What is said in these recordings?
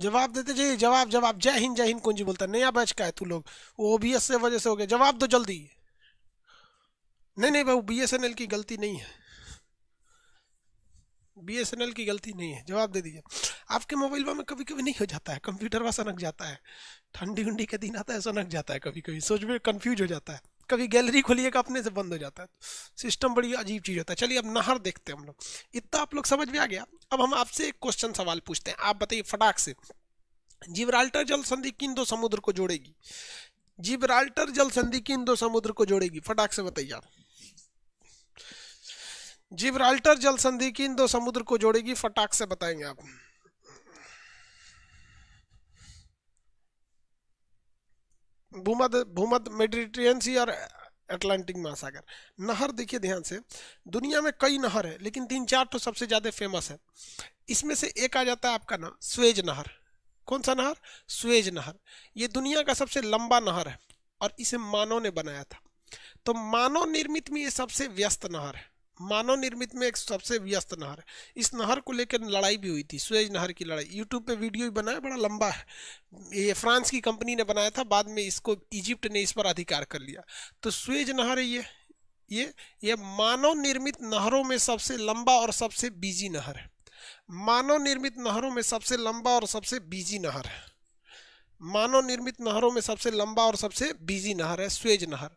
जवाब देते जी जवाब जवाब जय हिंद जय हिंद कुंजी बोलता नया बैच का है तू लोग वो ओबीएस से वजह से हो गया जवाब दो जल्दी नहीं नहीं भाई बी एस एन एल की गलती नहीं है बी एस एन एल की गलती नहीं है जवाब दे दीजिए आपके मोबाइल वा में कभी कभी नहीं हो जाता है कंप्यूटर वा सनक जाता है ठंडी उंडी के दिन आता है सनक जाता है कभी कभी सोच में कन्फ्यूज हो जाता है कभी गैलरी खोलिएगा अपने से बंद हो जाता है सिस्टम बड़ी अजीब चीज़ होता है चलिए अब नहर देखते हैं हम लोग इतना आप लोग समझ में आ गया अब हम आपसे एक क्वेश्चन सवाल पूछते हैं आप बताइए फटाक से जिब्राल्टर जल संधि किन दो समुद्र को जोड़ेगी जिब्राल्टर जल संधि किन दो समुद्र को जोड़ेगी फटाक से बताइए आप जिब्राल्टर जल संधि किन दो समुद्र को जोड़ेगी फटाक से बताएंगे आप भूमध्य भूमध्य मेडिटेरियन सी और अटलांटिक महासागर नहर देखिए ध्यान से दुनिया में कई नहर है लेकिन तीन चार तो सबसे ज़्यादा फेमस है इसमें से एक आ जाता है आपका ना स्वेज नहर कौन सा नहर स्वेज नहर ये दुनिया का सबसे लंबा नहर है और इसे मानव ने बनाया था तो मानव निर्मित में ये सबसे व्यस्त नहर है मानव निर्मित में एक सबसे व्यस्त नहर है इस नहर को लेकर लड़ाई भी हुई थी सुएज नहर की लड़ाई यूट्यूब पे वीडियो भी बनाया बड़ा लंबा है ये फ्रांस की कंपनी ने बनाया था बाद में इसको इजिप्ट ने इस पर अधिकार कर लिया तो सुएज नहर है ये ये ये मानव निर्मित नहरों में सबसे लंबा और सबसे बीजी नहर है मानव निर्मित नहरों में सबसे लंबा और सबसे बीजी नहर है मानव निर्मित नहरों में सबसे लंबा और सबसे बीजी नहर है स्वेज नहर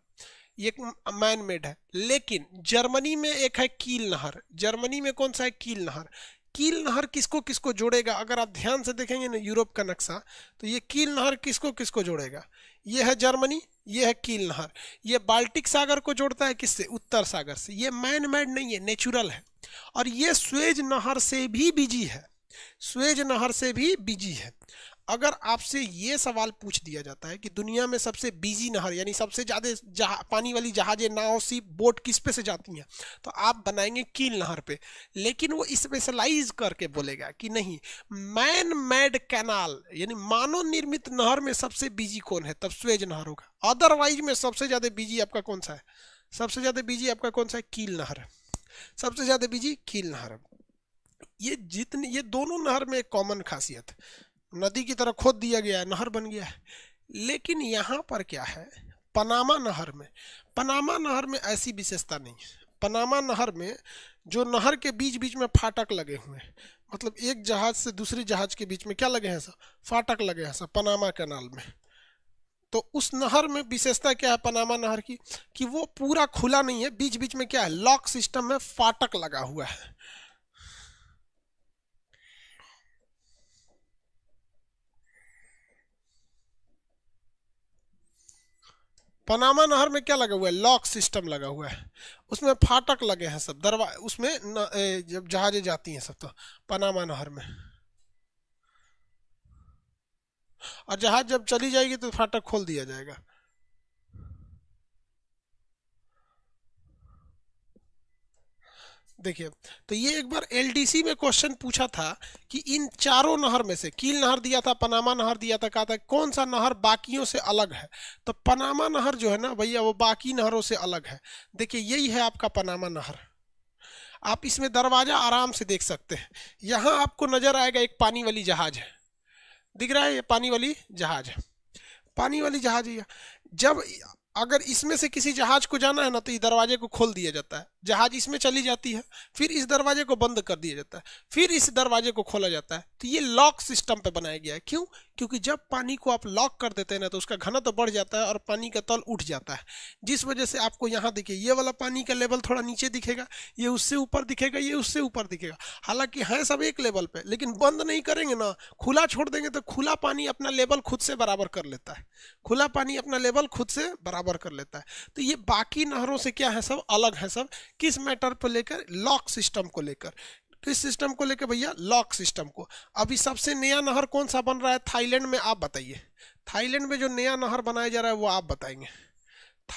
ये मैन मेड है लेकिन जर्मनी में एक है कील नहर जर्मनी में कौन सा है कील नहर कील नहर किसको किसको जोड़ेगा अगर आप ध्यान से देखेंगे ना यूरोप का नक्शा तो ये कील नहर किसको किसको जोड़ेगा ये है जर्मनी ये है कील नहर ये बाल्टिक सागर को जोड़ता है किससे उत्तर सागर से ये मैन मेड नहीं है नेचुरल है और ये स्वेज नहर से भी बिजी है स्वेज नहर से भी बिजी है अगर आपसे ये सवाल पूछ दिया जाता है कि दुनिया में सबसे बिजी नहर यानी सबसे ज़्यादा जहा पानी वाली जहाज़ें नाव सी बोट किस पे से जाती हैं तो आप बनाएंगे कील नहर पे लेकिन वो स्पेशलाइज करके बोलेगा कि नहीं मैन मेड कैनाल यानी मानव निर्मित नहर में सबसे बिजी कौन है तब स्वेज नहर होगा अदरवाइज में सबसे ज़्यादा बिजी आपका कौन सा है सबसे ज़्यादा बिजी आपका कौन सा है कील नहर सबसे ज़्यादा बिजी कील नहर ये जितनी ये दोनों नहर में एक कॉमन खासियत है नदी की तरह खोद दिया गया है नहर बन गया है लेकिन यहाँ पर क्या है पनामा नहर में पनामा नहर में ऐसी विशेषता नहीं है पनामा नहर में जो नहर के बीच बीच में फाटक लगे हुए हैं मतलब एक जहाज से दूसरे जहाज के बीच में क्या लगे हैं सर फाटक लगे हैं सर पनामा कैनाल में तो उस नहर में विशेषता क्या है पनामा नहर की कि वो पूरा खुला नहीं है बीच बीच में क्या है लॉक सिस्टम में फाटक लगा हुआ है पनामा नहर में क्या लगा हुआ है लॉक सिस्टम लगा हुआ है उसमें फाटक लगे हैं सब दरवा उसमें न, ए, जब जहाजें जाती हैं सब तो पनामा नहर में और जहाज जब चली जाएगी तो फाटक खोल दिया जाएगा देखिए तो ये एक बार एलडीसी में क्वेश्चन पूछा था कि इन चारों नहर में से कील नहर दिया था पनामा नहर दिया था कहा था कौन सा नहर बाकियों से अलग है तो पनामा नहर जो है ना भैया वो बाकी नहरों से अलग है देखिए यही है आपका पनामा नहर आप इसमें दरवाज़ा आराम से देख सकते हैं यहाँ आपको नज़र आएगा एक पानी वाली जहाज है दिख रहा है ये पानी वाली जहाज है पानी वाली जहाज है जब अगर इसमें से किसी जहाज को जाना है ना तो इस दरवाजे को खोल दिया जाता है जहाज इसमें चली जाती है फिर इस दरवाजे को बंद कर दिया जाता है फिर इस दरवाजे को खोला जाता है तो ये लॉक सिस्टम पे बनाया गया है क्यों क्योंकि जब पानी को आप लॉक कर देते हैं ना तो उसका घना तो बढ़ जाता है और पानी का तल उठ जाता है जिस वजह से आपको यहाँ देखिए ये वाला पानी का लेवल थोड़ा नीचे दिखेगा ये उससे ऊपर दिखेगा ये उससे ऊपर दिखेगा हालांकि हैं सब एक लेवल पे लेकिन बंद नहीं करेंगे ना खुला छोड़ देंगे तो खुला पानी अपना लेवल खुद से बराबर कर लेता है खुला पानी अपना लेवल खुद से बराबर कर लेता है तो ये बाकी नहरों से क्या है सब अलग है सब किस मैटर पर लेकर लॉक सिस्टम को लेकर तो इस सिस्टम को लेकर भैया लॉक सिस्टम को अभी सबसे नया नहर कौन सा बन रहा है थाईलैंड में आप बताइए थाईलैंड में जो नया नहर बनाया जा रहा है वो आप बताएंगे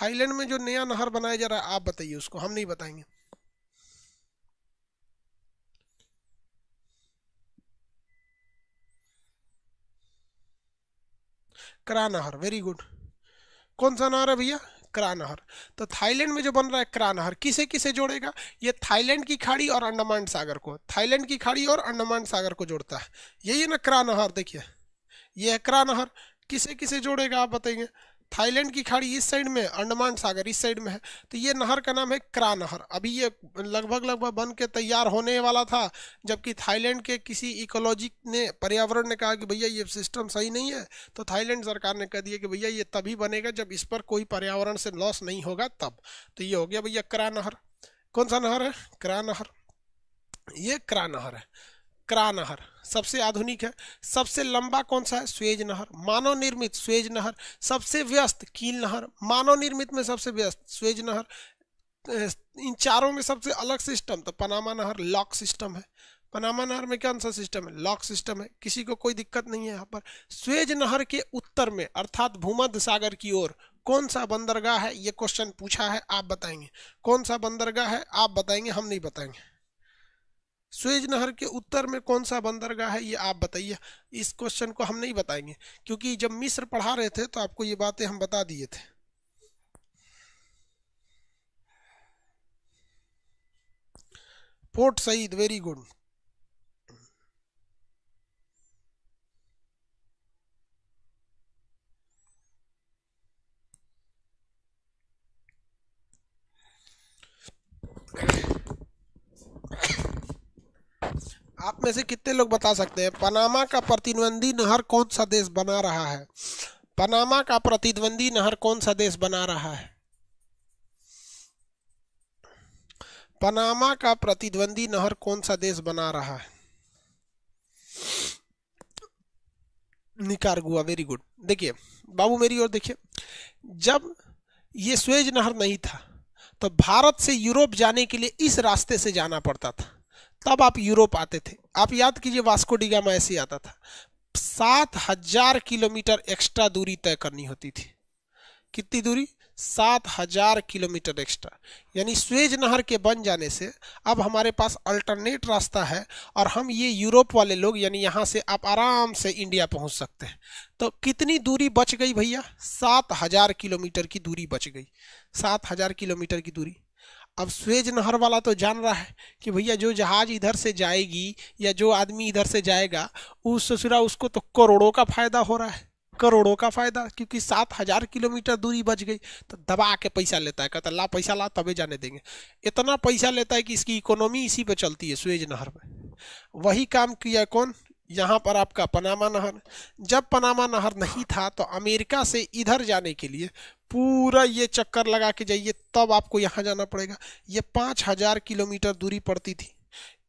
थाईलैंड में जो नया नहर बनाया जा रहा है आप बताइए उसको हम नहीं बताएंगे करा नहर वेरी गुड कौन सा नहर है भैया क्रानहर तो थाईलैंड में जो बन रहा है क्रानहर किसे किसे जोड़ेगा ये थाईलैंड की खाड़ी और अंडमान सागर को थाईलैंड की खाड़ी और अंडमान सागर को जोड़ता है यही है ना क्रानहर देखिए ये है क्रानहर किसे किसे जोड़ेगा आप बताएंगे थाईलैंड की खाड़ी इस साइड में अंडमान सागर इस साइड में है तो ये नहर का नाम है क्रा नहर अभी ये लगभग लगभग बन के तैयार होने वाला था जबकि थाईलैंड के किसी इकोलॉजिक ने पर्यावरण ने कहा कि भैया ये सिस्टम सही नहीं है तो थाईलैंड सरकार ने कह दिया कि भैया ये तभी बनेगा जब इस पर कोई पर्यावरण से लॉस नहीं होगा तब तो ये हो गया भैया क्रा नहर कौन सा नहर है क्रा नहर ये क्रा नहर है क्रा नहर सबसे आधुनिक है सबसे लंबा कौन सा है स्वेज नहर मानव निर्मित स्वेज नहर सबसे व्यस्त कील नहर मानव निर्मित में सबसे व्यस्त स्वेज नहर इन चारों में सबसे अलग सिस्टम तो पनामा नहर लॉक सिस्टम है पनामा नहर में कौन सा सिस्टम है लॉक सिस्टम है किसी को कोई दिक्कत नहीं है यहाँ पर स्वेज नहर के उत्तर में अर्थात भूमध्य सागर की ओर कौन सा बंदरगाह है ये क्वेश्चन पूछा है आप बताएंगे कौन सा बंदरगाह है आप बताएंगे हम नहीं बताएंगे स्वेज नहर के उत्तर में कौन सा बंदरगाह है ये आप बताइए इस क्वेश्चन को हम नहीं बताएंगे क्योंकि जब मिस्र पढ़ा रहे थे तो आपको ये बातें हम बता दिए थे Port Said very good Okay. आप में से कितने लोग बता सकते हैं पनामा का प्रतिद्वंदी नहर कौन सा देश बना रहा है पनामा का प्रतिद्वंदी नहर कौन सा देश बना रहा है पनामा का प्रतिद्वंदी नहर कौन सा देश बना रहा है निकारगुआ वेरी गुड देखिए बाबू मेरी ओर देखिए जब ये स्वेज नहर नहीं था तो भारत से यूरोप जाने के लिए इस रास्ते से जाना पड़ता था तब आप यूरोप आते थे आप याद कीजिए वास्को डिगामा ऐसे आता था सात हजार किलोमीटर एक्स्ट्रा दूरी तय करनी होती थी कितनी दूरी सात हजार किलोमीटर एक्स्ट्रा यानी स्वेज नहर के बन जाने से अब हमारे पास अल्टरनेट रास्ता है और हम ये यूरोप वाले लोग यानी यहाँ से आप आराम से इंडिया पहुँच सकते हैं तो कितनी दूरी बच गई भैया सात हजार किलोमीटर की दूरी बच गई सात हजार किलोमीटर की दूरी अब स्वेज नहर वाला तो जान रहा है कि भैया जो जहाज इधर से जाएगी या जो आदमी इधर से जाएगा उस ससुरा उसको तो करोड़ों का फायदा हो रहा है करोड़ों का फायदा क्योंकि सात हजार किलोमीटर दूरी बच गई तो दबा के पैसा लेता है कहता ला पैसा ला तबे जाने देंगे इतना पैसा लेता है कि इसकी इकोनॉमी इसी पे चलती है स्वेज नहर में वही काम किया कौन यहाँ पर आपका पनामा नहर जब पनामा नहर नहीं था तो अमेरिका से इधर जाने के लिए पूरा ये चक्कर लगा के जाइए तब आपको यहाँ जाना पड़ेगा ये पाँच हजार किलोमीटर दूरी पड़ती थी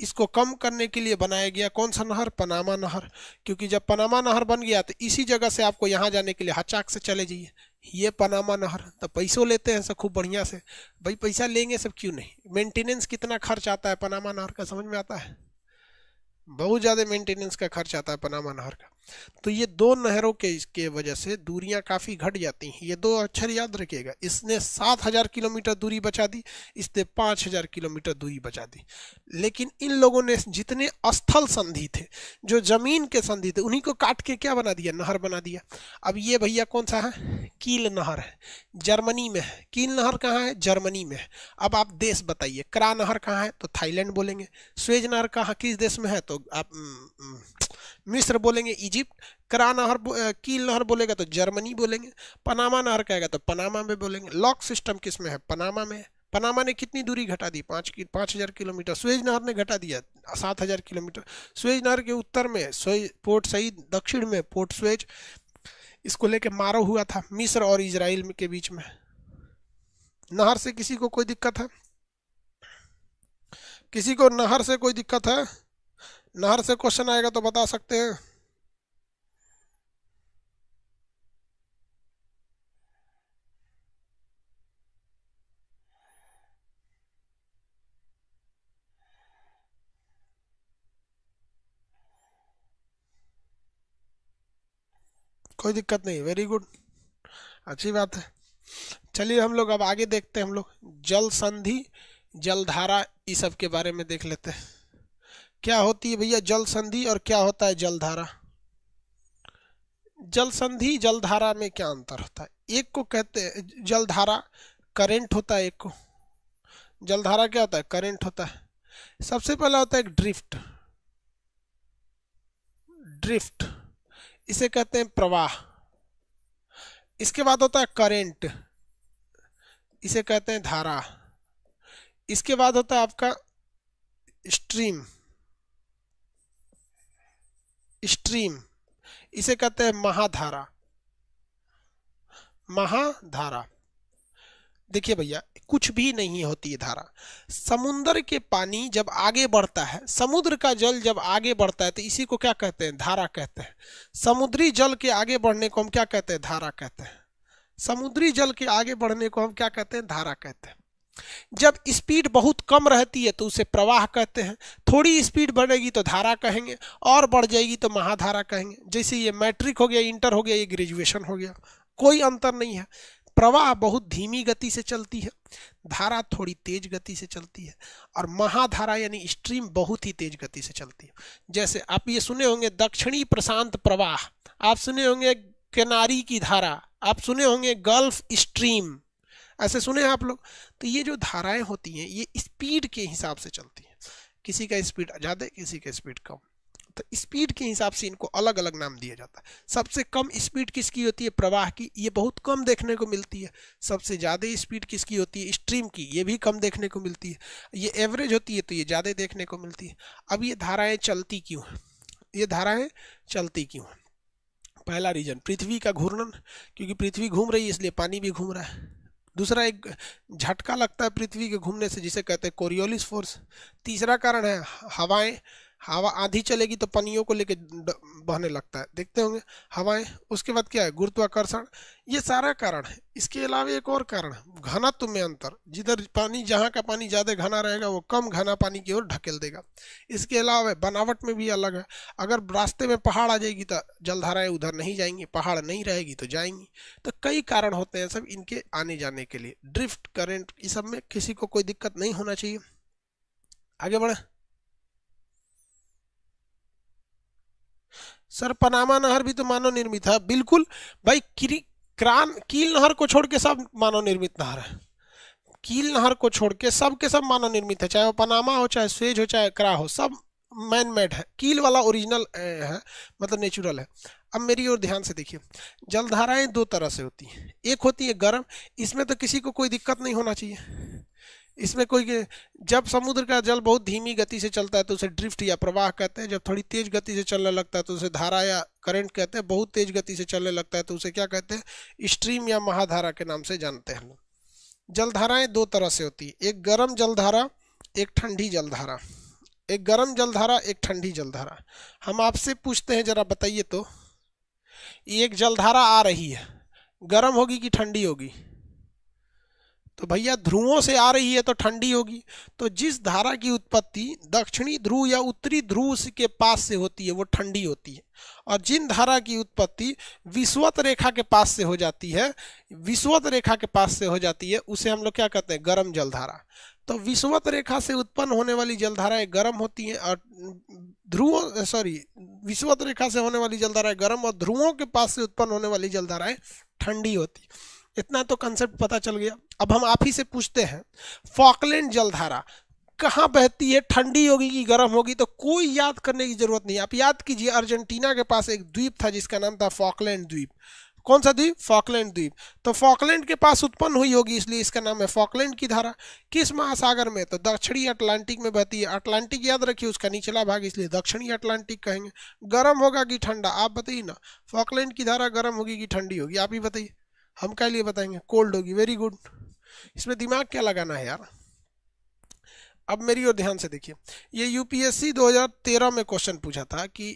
इसको कम करने के लिए बनाया गया कौन सा नहर पनामा नहर क्योंकि जब पनामा नहर बन गया तो इसी जगह से आपको यहाँ जाने के लिए हचाक से चले जाइए ये पनामा नहर तो पैसों लेते हैं सब खूब बढ़िया से भाई पैसा लेंगे सब क्यों नहीं मेंटेनेंस कितना खर्च आता है पनामा नहर का समझ में आता है बहुत ज़्यादा मेंटेनेंस का खर्च आता है पनामा नहर का तो ये दो नहरों के इसके वजह से दूरियां काफ़ी घट जाती हैं ये दो अक्षर याद रखिएगा इसने सात हज़ार किलोमीटर दूरी बचा दी इसने पाँच हज़ार किलोमीटर दूरी बचा दी लेकिन इन लोगों ने जितने स्थल संधि थे जो ज़मीन के संधि थे उन्हीं को काट के क्या बना दिया नहर बना दिया अब ये भैया कौन सा है कील नहर है जर्मनी में है कील नहर कहाँ है जर्मनी में है अब आप देश बताइए करा नहर कहाँ है तो थाईलैंड बोलेंगे स्वेज नहर कहाँ किस देश में है तो आप न, हम्म, न, हम्म। मिस्र बोलेंगे इजिप्ट करा नहर कील नहर बोलेगा तो जर्मनी बोलेंगे पनामा नहर कहेगा तो पनामा में बोलेंगे लॉक सिस्टम किस में है पनामा में पनामा ने कितनी दूरी घटा दी पाँच की पाँच हज़ार किलोमीटर स्वेज नहर ने घटा दिया सात हज़ार किलोमीटर स्वेज नहर के उत्तर में पोर्ट सईद दक्षिण में पोर्ट स्वेज इसको लेके मारो हुआ था मिस्र और इसराइल के बीच में नहर से किसी को कोई दिक्कत है किसी को नहर से कोई दिक्कत है नहर से क्वेश्चन आएगा तो बता सकते हैं कोई दिक्कत नहीं वेरी गुड अच्छी बात है चलिए हम लोग अब आगे देखते हैं हम लोग जल संधि जलधारा इस सब के बारे में देख लेते हैं क्या होती है भैया जल संधि और क्या होता है जलधारा जल संधि जलधारा में क्या अंतर होता है एक को कहते हैं जलधारा करेंट होता है एक को जलधारा क्या होता है करेंट होता है सबसे पहला होता है एक ड्रिफ्ट ड्रिफ्ट इसे कहते हैं प्रवाह इसके बाद होता है करेंट इसे कहते हैं धारा इसके बाद होता है आपका स्ट्रीम स्ट्रीम इसे कहते हैं महाधारा महाधारा देखिए भैया कुछ भी नहीं होती है धारा समुद्र के पानी जब आगे बढ़ता है समुद्र का जल जब आगे बढ़ता है तो इसी को क्या कहते हैं धारा कहते हैं समुद्री जल के आगे बढ़ने को हम क्या कहते हैं धारा कहते हैं समुद्री जल के आगे बढ़ने को हम क्या कहते हैं धारा कहते हैं जब स्पीड बहुत कम रहती है तो उसे प्रवाह कहते हैं थोड़ी स्पीड बढ़ेगी तो धारा कहेंगे और बढ़ जाएगी तो महाधारा कहेंगे जैसे ये मैट्रिक हो गया इंटर हो गया ये ग्रेजुएशन हो गया कोई अंतर नहीं है प्रवाह बहुत धीमी गति से चलती है धारा थोड़ी तेज गति से चलती है और महाधारा यानी स्ट्रीम बहुत ही तेज गति से चलती है जैसे आप ये सुने होंगे दक्षिणी प्रशांत प्रवाह आप सुने होंगे किनारी की धारा आप सुने होंगे गल्फ स्ट्रीम ऐसे सुने आप लोग तो ये जो धाराएं होती हैं ये स्पीड के हिसाब से चलती हैं किसी का स्पीड ज़्यादा किसी का स्पीड कम तो स्पीड के हिसाब से इनको अलग अलग नाम दिया जाता है सबसे कम स्पीड किसकी होती है प्रवाह की ये बहुत कम देखने को मिलती है सबसे ज़्यादा स्पीड किसकी होती है स्ट्रीम की ये भी कम देखने को मिलती है ये एवरेज होती है तो ये ज़्यादा देखने को मिलती है अब ये धाराएँ चलती क्यों हैं ये धाराएँ चलती क्यों हैं पहला रीजन पृथ्वी का घूर्णन क्योंकि पृथ्वी घूम रही है इसलिए पानी भी घूम रहा है दूसरा एक झटका लगता है पृथ्वी के घूमने से जिसे कहते हैं कोरियोलिस फोर्स तीसरा कारण है हवाएं हवा आधी चलेगी तो पनियों को लेके बहने लगता है देखते होंगे हवाएं उसके बाद क्या है गुरुत्वाकर्षण ये सारा कारण है इसके अलावा एक और कारण है घनत्व में अंतर जिधर पानी जहाँ का पानी ज़्यादा घना रहेगा वो कम घना पानी की ओर ढकेल देगा इसके अलावा बनावट में भी अलग है अगर रास्ते में पहाड़ आ जाएगी तो जलधाराएं उधर नहीं जाएंगी पहाड़ नहीं रहेगी तो जाएंगी तो कई कारण होते हैं सब इनके आने जाने के लिए ड्रिफ्ट करेंट इस सब में किसी को कोई दिक्कत नहीं होना चाहिए आगे बढ़ें सर पनामा नहर भी तो मानव निर्मित है बिल्कुल भाई क्रान कील नहर को छोड़ के सब मानव निर्मित नहर है कील नहर को छोड़ के सब के सब मानव निर्मित है चाहे वो पनामा हो चाहे स्वेज हो चाहे क्रा हो सब मैन मेड है कील वाला ओरिजिनल है मतलब नेचुरल है अब मेरी ओर ध्यान से देखिए जलधाराएं दो तरह से होती हैं एक होती है गर्म इसमें तो किसी को कोई दिक्कत नहीं होना चाहिए इसमें कोई जब समुद्र का जल बहुत धीमी गति से चलता है तो उसे ड्रिफ्ट या प्रवाह कहते हैं जब थोड़ी तेज गति से चलने लगता है तो उसे धारा या करंट कहते हैं बहुत तेज गति से चलने लगता है तो उसे क्या कहते हैं स्ट्रीम या महाधारा के नाम से जानते हैं जलधाराएं दो तरह से होती है एक गर्म जलधारा एक ठंडी जलधारा एक गर्म जलधारा एक ठंडी जलधारा हम आपसे पूछते हैं जरा बताइए तो एक जलधारा आ रही है गर्म होगी कि ठंडी होगी तो भैया ध्रुवों से आ रही है तो ठंडी होगी तो जिस धारा की उत्पत्ति दक्षिणी ध्रुव या उत्तरी ध्रुव के पास से होती है वो ठंडी होती है और जिन धारा की उत्पत्ति विश्वत रेखा के पास से हो जाती है विश्वत रेखा के पास से हो जाती है उसे हम लोग क्या कहते हैं गर्म जलधारा तो विश्वत रेखा से उत्पन्न होने वाली जलधाराएं गर्म होती हैं और ध्रुव सॉरी विश्वत रेखा से होने वाली जलधाराएं गर्म और ध्रुवों के पास से उत्पन्न होने वाली जलधाराएं ठंडी होती है इतना तो कंसेप्ट पता चल गया अब हम आप ही से पूछते हैं फॉकलैंड जलधारा कहाँ बहती है ठंडी होगी कि गर्म होगी तो कोई याद करने की जरूरत नहीं आप याद कीजिए अर्जेंटीना के पास एक द्वीप था जिसका नाम था फॉकलैंड द्वीप कौन सा द्वीप फॉकलैंड द्वीप तो फॉकलैंड के पास उत्पन्न हुई होगी इसलिए इसका नाम है फॉकलैंड की धारा किस महासागर में तो दक्षिणी अटलांटिक में बहती है अटलांटिक याद रखिए उसका निचला भाग इसलिए दक्षिणी अटलांटिक कहेंगे गर्म होगा कि ठंडा आप बताइए ना फॉकलैंड की धारा गर्म होगी कि ठंडी होगी आप ही बताइए हम क्या लिए बताएंगे कोल्ड होगी वेरी गुड इसमें दिमाग क्या लगाना है यार अब मेरी ओर ध्यान से देखिए ये यूपीएससी 2013 में क्वेश्चन पूछा था कि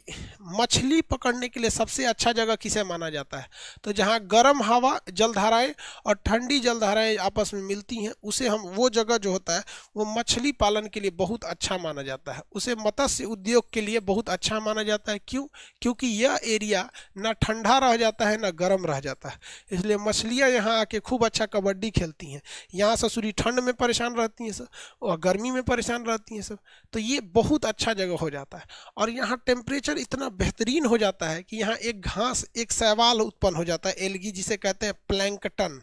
मछली पकड़ने के लिए सबसे अच्छा जगह किसे माना जाता है तो जहाँ गर्म हवा जलधाराएं और ठंडी जलधाराएं आपस में मिलती हैं उसे हम वो जगह जो होता है वो मछली पालन के लिए बहुत अच्छा माना जाता है उसे मत्स्य उद्योग के लिए बहुत अच्छा माना जाता है क्यों क्योंकि यह एरिया ना ठंडा रह जाता है ना गर्म रह जाता है इसलिए मछलियाँ यहाँ आके खूब अच्छा कबड्डी खेलती हैं यहाँ ससुरी ठंड में परेशान रहती हैं और गर्मी में परेशान रहती हैं सब तो ये बहुत अच्छा जगह हो जाता है और यहाँ टेम्परेचर इतना बेहतरीन हो जाता है कि यहाँ एक घास एक सवाल उत्पन्न हो जाता है एलगी जिसे कहते हैं प्लैंकटन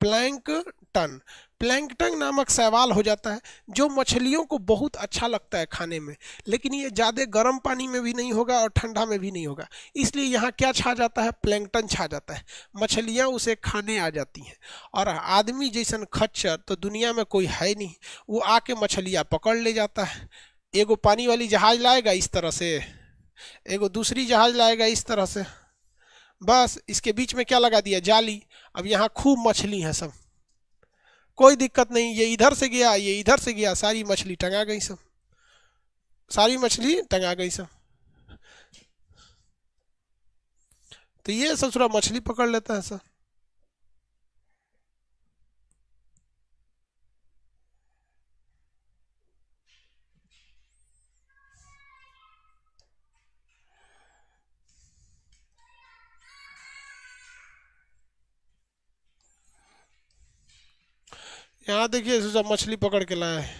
प्लैंक टन प्लैंकटन नामक सवाल हो जाता है जो मछलियों को बहुत अच्छा लगता है खाने में लेकिन ये ज़्यादा गर्म पानी में भी नहीं होगा और ठंडा में भी नहीं होगा इसलिए यहाँ क्या छा जाता है प्लैंकटन छा जाता है मछलियाँ उसे खाने आ जाती हैं और आदमी जैसा खच्चर तो दुनिया में कोई है नहीं वो आके मछलियाँ पकड़ ले जाता है एगो पानी वाली जहाज लाएगा इस तरह से एगो दूसरी जहाज लाएगा इस तरह से बस इसके बीच में क्या लगा दिया जाली अब यहाँ खूब मछली है सब कोई दिक्कत नहीं ये इधर से गया ये इधर से गया सारी मछली टंगा गई सब सारी मछली टंगा गई सब तो ये सब थोड़ा मछली पकड़ लेता है सर यहाँ देखिए सोचा मछली पकड़ के लाया है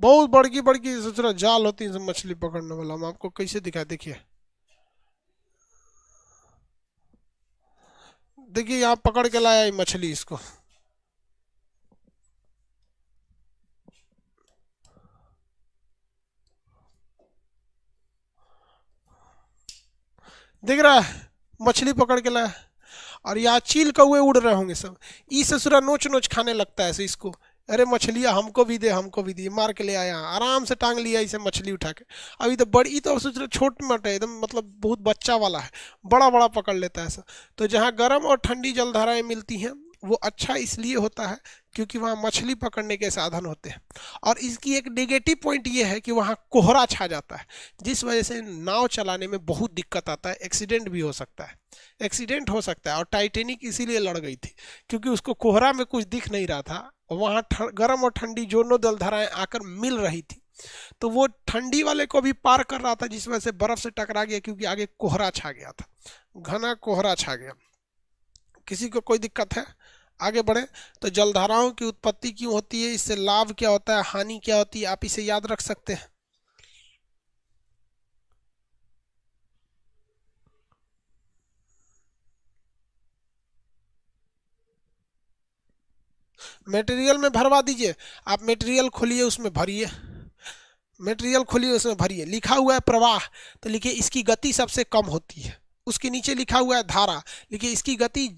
बहुत बड़की बड़की सोच रहा जाल होती है मछली पकड़ने वाला हम आपको कैसे दिखाए देखिए देखिए यहाँ पकड़ के लाया मछली इसको देख रहा है मछली पकड़ के लाया और यहाँ चील कौए उड़ रहे होंगे सब ई ससुरा नोच नोच खाने लगता है इसको अरे मछलियाँ हमको भी दे हमको भी दे मार के ले आया आराम से टांग लिया इसे मछली उठा के अभी तो बड़ी तो सोच रहे छोट मट है एकदम मतलब बहुत बच्चा वाला है बड़ा बड़ा पकड़ लेता है सब तो जहाँ गर्म और ठंडी जलधाराएँ मिलती हैं वो अच्छा इसलिए होता है क्योंकि वहाँ मछली पकड़ने के साधन होते हैं और इसकी एक नेगेटिव पॉइंट ये है कि वहाँ कोहरा छा जाता है जिस वजह से नाव चलाने में बहुत दिक्कत आता है एक्सीडेंट भी हो सकता है एक्सीडेंट हो सकता है और टाइटेनिक इसीलिए लड़ गई थी क्योंकि उसको कोहरा में कुछ दिख नहीं रहा था वहाँ गर्म और ठंडी जोनों दलधराएँ आकर मिल रही थी तो वो ठंडी वाले को भी पार कर रहा था जिस वजह से बर्फ से टकरा गया क्योंकि आगे कोहरा छा गया था घना कोहरा छा गया किसी को कोई दिक्कत है आगे बढ़े तो जलधाराओं की उत्पत्ति क्यों होती है इससे लाभ क्या होता है हानि क्या होती है आप इसे याद रख सकते हैं मटेरियल में भरवा दीजिए आप मटेरियल खोलिए उसमें भरिए मटेरियल खोलिए उसमें भरिए लिखा हुआ है प्रवाह तो लिखिए इसकी गति सबसे कम होती है उसके नीचे लिखा हुआ है धारा लिखिए इसकी गति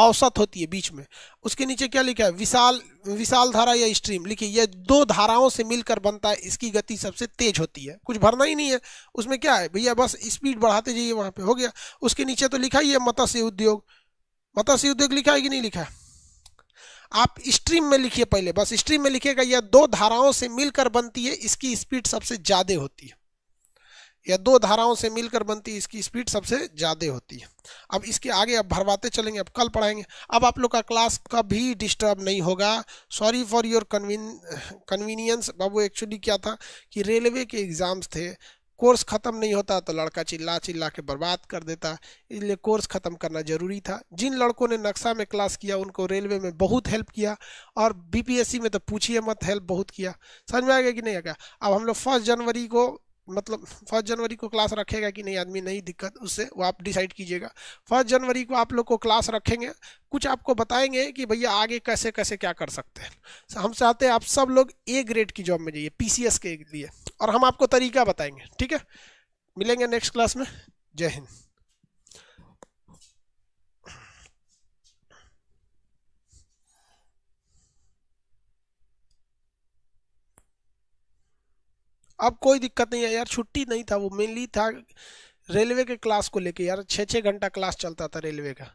औसत होती है बीच में उसके नीचे क्या लिखा है विशाल विशाल धारा या स्ट्रीम लिखिए यह दो धाराओं से मिलकर बनता है इसकी गति सबसे तेज होती है कुछ भरना ही नहीं है उसमें क्या है भैया बस स्पीड बढ़ाते जाइए वहाँ पे हो गया उसके नीचे तो लिखा ही है मत्स्य उद्योग मत्स्य उद्योग लिखा है कि नहीं लिखा है आप स्ट्रीम में लिखिए पहले बस स्ट्रीम में लिखिएगा यह दो धाराओं से मिलकर बनती है इसकी स्पीड सबसे ज़्यादा होती है या दो धाराओं से मिलकर बनती इसकी स्पीड सबसे ज़्यादा होती है अब इसके आगे अब भरवाते चलेंगे अब कल पढ़ाएंगे अब आप लोग का क्लास कभी डिस्टर्ब नहीं होगा sorry for your conven convenience बाबू एक्चुअली क्या था कि रेलवे के एग्ज़ाम्स थे कोर्स ख़त्म नहीं होता तो लड़का चिल्ला चिल्ला के बर्बाद कर देता इसलिए कोर्स ख़त्म करना ज़रूरी था जिन लड़कों ने नक्शा में क्लास किया उनको रेलवे में बहुत हेल्प किया और बीपीएससी में तो पूछिए मत हेल्प बहुत किया समझ में आ गया कि नहीं आ गया अब हम लोग फर्स्ट जनवरी को मतलब फर्स्ट जनवरी को क्लास रखेगा कि नहीं आदमी नहीं दिक्कत उससे वो आप डिसाइड कीजिएगा फर्स्ट जनवरी को आप लोग को क्लास रखेंगे कुछ आपको बताएंगे कि भैया आगे कैसे कैसे क्या कर सकते हैं हम चाहते हैं आप सब लोग ए ग्रेड की जॉब में जाइए पीसीएस के लिए और हम आपको तरीका बताएंगे ठीक है मिलेंगे नेक्स्ट क्लास में जय हिंद अब कोई दिक्कत नहीं है यार छुट्टी नहीं था वो मेनली था रेलवे के क्लास को लेके यार छः छः घंटा क्लास चलता था रेलवे का